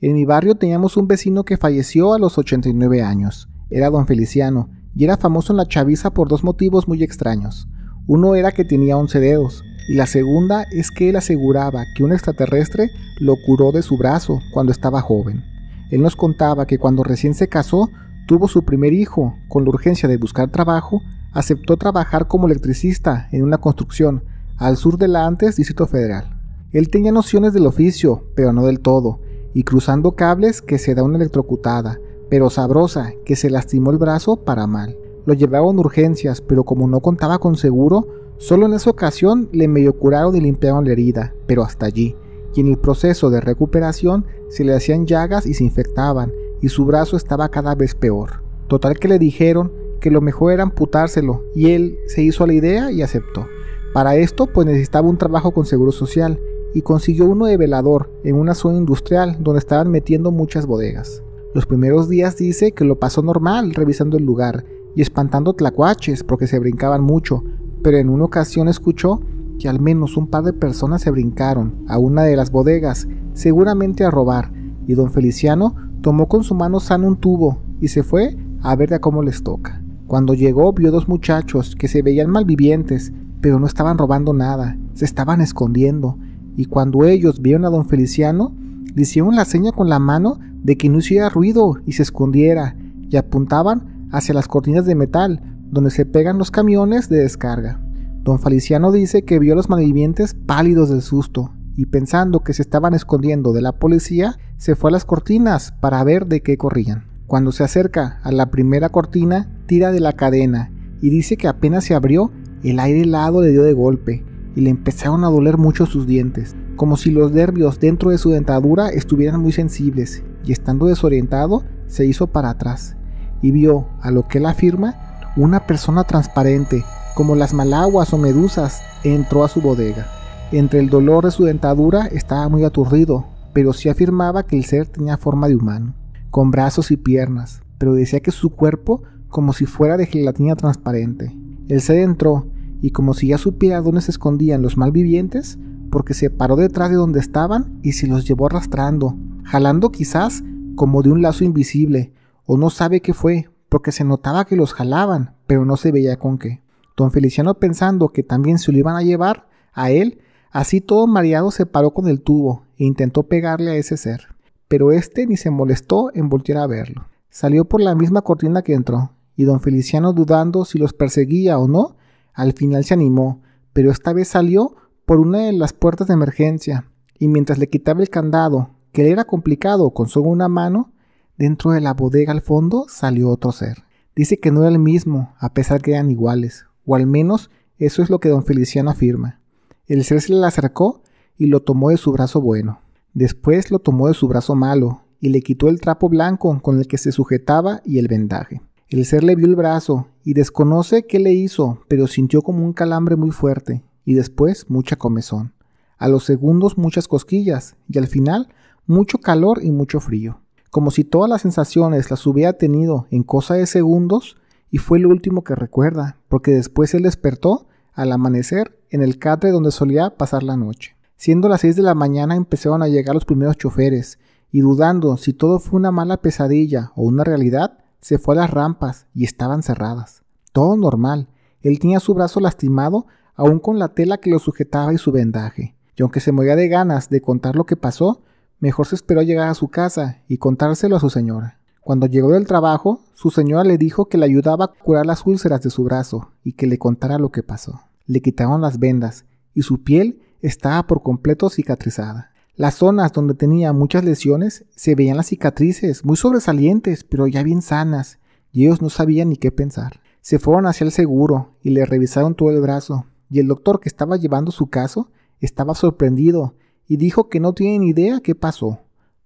En mi barrio teníamos un vecino que falleció a los 89 años. Era don Feliciano y era famoso en la chaviza por dos motivos muy extraños. Uno era que tenía 11 dedos y la segunda es que él aseguraba que un extraterrestre lo curó de su brazo cuando estaba joven. Él nos contaba que cuando recién se casó, tuvo su primer hijo, con la urgencia de buscar trabajo, aceptó trabajar como electricista en una construcción al sur de la antes Distrito Federal. Él tenía nociones del oficio, pero no del todo, y cruzando cables que se da una electrocutada, pero sabrosa, que se lastimó el brazo para mal. Lo llevaban urgencias, pero como no contaba con seguro, solo en esa ocasión le medio curaron y limpiaron la herida, pero hasta allí, y en el proceso de recuperación se le hacían llagas y se infectaban, y su brazo estaba cada vez peor. Total que le dijeron que lo mejor era amputárselo, y él se hizo a la idea y aceptó. Para esto, pues necesitaba un trabajo con seguro social, y consiguió uno de velador en una zona industrial donde estaban metiendo muchas bodegas. Los primeros días dice que lo pasó normal revisando el lugar y espantando tlacuaches porque se brincaban mucho, pero en una ocasión escuchó que al menos un par de personas se brincaron a una de las bodegas, seguramente a robar, y don Feliciano tomó con su mano sana un tubo y se fue a ver de cómo les toca. Cuando llegó vio dos muchachos que se veían malvivientes, pero no estaban robando nada, se estaban escondiendo, y cuando ellos vieron a don Feliciano, le hicieron la seña con la mano de que no hiciera ruido y se escondiera, y apuntaban hacia las cortinas de metal, donde se pegan los camiones de descarga. Don Feliciano dice que vio a los malvivientes pálidos del susto, y pensando que se estaban escondiendo de la policía, se fue a las cortinas para ver de qué corrían. Cuando se acerca a la primera cortina, tira de la cadena y dice que apenas se abrió, el aire helado le dio de golpe y le empezaron a doler mucho sus dientes, como si los nervios dentro de su dentadura estuvieran muy sensibles, y estando desorientado, se hizo para atrás, y vio, a lo que él afirma, una persona transparente, como las malaguas o medusas, entró a su bodega. Entre el dolor de su dentadura estaba muy aturdido, pero sí afirmaba que el ser tenía forma de humano, con brazos y piernas, pero decía que su cuerpo como si fuera de gelatina transparente. El ser entró y como si ya supiera dónde se escondían los malvivientes, porque se paró detrás de donde estaban y se los llevó arrastrando, jalando quizás como de un lazo invisible, o no sabe qué fue, porque se notaba que los jalaban, pero no se veía con qué. Don Feliciano pensando que también se lo iban a llevar a él, así todo mareado se paró con el tubo e intentó pegarle a ese ser, pero este ni se molestó en voltear a verlo. Salió por la misma cortina que entró, y don Feliciano dudando si los perseguía o no, al final se animó, pero esta vez salió por una de las puertas de emergencia, y mientras le quitaba el candado, que le era complicado con solo una mano, dentro de la bodega al fondo salió otro ser. Dice que no era el mismo, a pesar que eran iguales, o al menos eso es lo que don Feliciano afirma. El ser se le acercó y lo tomó de su brazo bueno. Después lo tomó de su brazo malo y le quitó el trapo blanco con el que se sujetaba y el vendaje. El ser le vio el brazo y desconoce qué le hizo, pero sintió como un calambre muy fuerte y después mucha comezón. A los segundos muchas cosquillas y al final mucho calor y mucho frío. Como si todas las sensaciones las hubiera tenido en cosa de segundos y fue lo último que recuerda, porque después él despertó al amanecer en el catre donde solía pasar la noche. Siendo las 6 de la mañana empezaron a llegar los primeros choferes y dudando si todo fue una mala pesadilla o una realidad, se fue a las rampas y estaban cerradas. Todo normal. Él tenía su brazo lastimado, aún con la tela que lo sujetaba y su vendaje. Y aunque se movía de ganas de contar lo que pasó, mejor se esperó llegar a su casa y contárselo a su señora. Cuando llegó del trabajo, su señora le dijo que le ayudaba a curar las úlceras de su brazo y que le contara lo que pasó. Le quitaron las vendas y su piel estaba por completo cicatrizada. Las zonas donde tenía muchas lesiones se veían las cicatrices, muy sobresalientes, pero ya bien sanas, y ellos no sabían ni qué pensar. Se fueron hacia el seguro y le revisaron todo el brazo, y el doctor que estaba llevando su caso estaba sorprendido y dijo que no tiene ni idea qué pasó,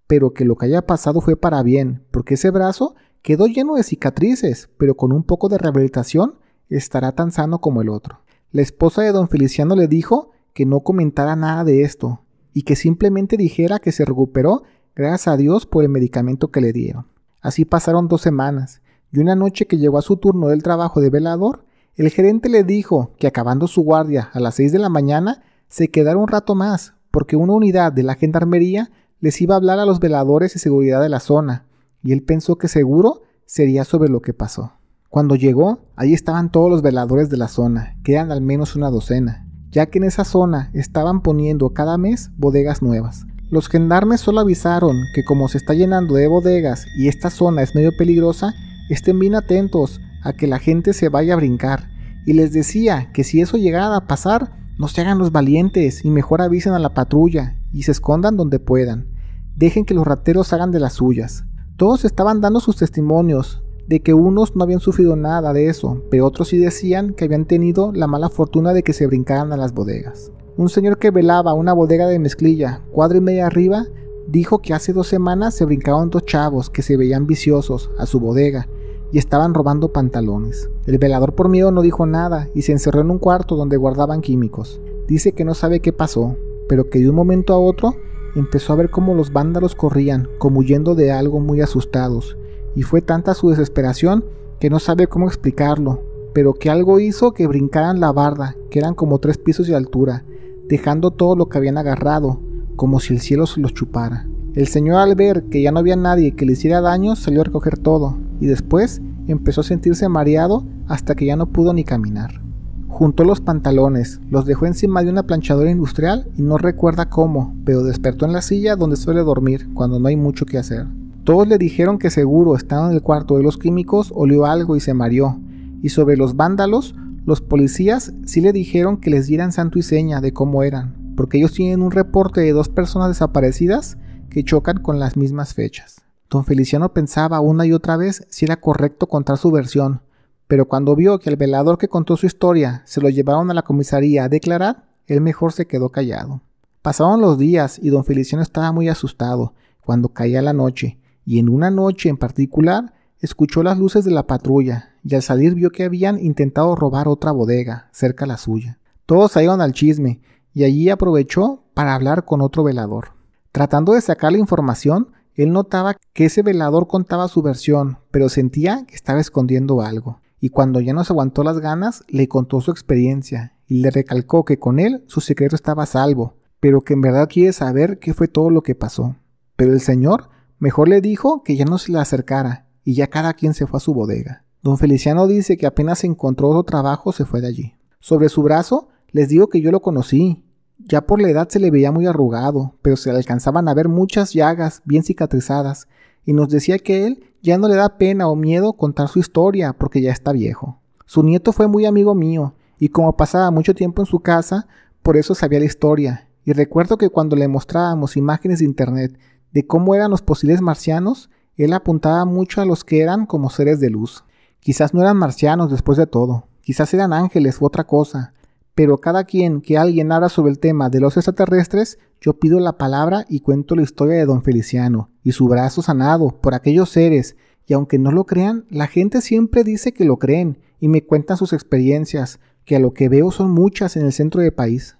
pero que lo que haya pasado fue para bien, porque ese brazo quedó lleno de cicatrices, pero con un poco de rehabilitación estará tan sano como el otro. La esposa de don Feliciano le dijo que no comentara nada de esto, y que simplemente dijera que se recuperó gracias a Dios por el medicamento que le dieron. Así pasaron dos semanas, y una noche que llegó a su turno del trabajo de velador, el gerente le dijo que acabando su guardia a las 6 de la mañana, se quedara un rato más, porque una unidad de la gendarmería les iba a hablar a los veladores de seguridad de la zona, y él pensó que seguro sería sobre lo que pasó. Cuando llegó, ahí estaban todos los veladores de la zona, que eran al menos una docena ya que en esa zona estaban poniendo cada mes bodegas nuevas. Los gendarmes solo avisaron que como se está llenando de bodegas y esta zona es medio peligrosa, estén bien atentos a que la gente se vaya a brincar. Y les decía que si eso llegara a pasar, no se hagan los valientes y mejor avisen a la patrulla y se escondan donde puedan. Dejen que los rateros hagan de las suyas. Todos estaban dando sus testimonios de que unos no habían sufrido nada de eso, pero otros sí decían que habían tenido la mala fortuna de que se brincaran a las bodegas. Un señor que velaba una bodega de mezclilla, cuadra y media arriba, dijo que hace dos semanas se brincaban dos chavos que se veían viciosos a su bodega y estaban robando pantalones. El velador por miedo no dijo nada y se encerró en un cuarto donde guardaban químicos. Dice que no sabe qué pasó, pero que de un momento a otro empezó a ver cómo los vándalos corrían, como huyendo de algo muy asustados, y fue tanta su desesperación que no sabe cómo explicarlo, pero que algo hizo que brincaran la barda, que eran como tres pisos de altura, dejando todo lo que habían agarrado, como si el cielo se los chupara. El señor al ver que ya no había nadie que le hiciera daño salió a recoger todo, y después empezó a sentirse mareado hasta que ya no pudo ni caminar. Juntó los pantalones, los dejó encima de una planchadora industrial y no recuerda cómo, pero despertó en la silla donde suele dormir cuando no hay mucho que hacer. Todos le dijeron que seguro estaba en el cuarto de los químicos, olió algo y se mareó. Y sobre los vándalos, los policías sí le dijeron que les dieran santo y seña de cómo eran, porque ellos tienen un reporte de dos personas desaparecidas que chocan con las mismas fechas. Don Feliciano pensaba una y otra vez si era correcto contar su versión, pero cuando vio que el velador que contó su historia se lo llevaron a la comisaría a declarar, él mejor se quedó callado. Pasaron los días y don Feliciano estaba muy asustado cuando caía la noche y en una noche en particular escuchó las luces de la patrulla y al salir vio que habían intentado robar otra bodega cerca a la suya. Todos salieron al chisme y allí aprovechó para hablar con otro velador. Tratando de sacar la información, él notaba que ese velador contaba su versión, pero sentía que estaba escondiendo algo. Y cuando ya no se aguantó las ganas, le contó su experiencia y le recalcó que con él su secreto estaba salvo, pero que en verdad quiere saber qué fue todo lo que pasó. Pero el señor Mejor le dijo que ya no se le acercara, y ya cada quien se fue a su bodega. Don Feliciano dice que apenas encontró otro trabajo se fue de allí. Sobre su brazo, les digo que yo lo conocí. Ya por la edad se le veía muy arrugado, pero se alcanzaban a ver muchas llagas bien cicatrizadas, y nos decía que él ya no le da pena o miedo contar su historia porque ya está viejo. Su nieto fue muy amigo mío, y como pasaba mucho tiempo en su casa, por eso sabía la historia, y recuerdo que cuando le mostrábamos imágenes de internet de cómo eran los posibles marcianos, él apuntaba mucho a los que eran como seres de luz. Quizás no eran marcianos después de todo, quizás eran ángeles u otra cosa, pero cada quien que alguien habla sobre el tema de los extraterrestres, yo pido la palabra y cuento la historia de don Feliciano y su brazo sanado por aquellos seres, y aunque no lo crean, la gente siempre dice que lo creen y me cuentan sus experiencias, que a lo que veo son muchas en el centro del país.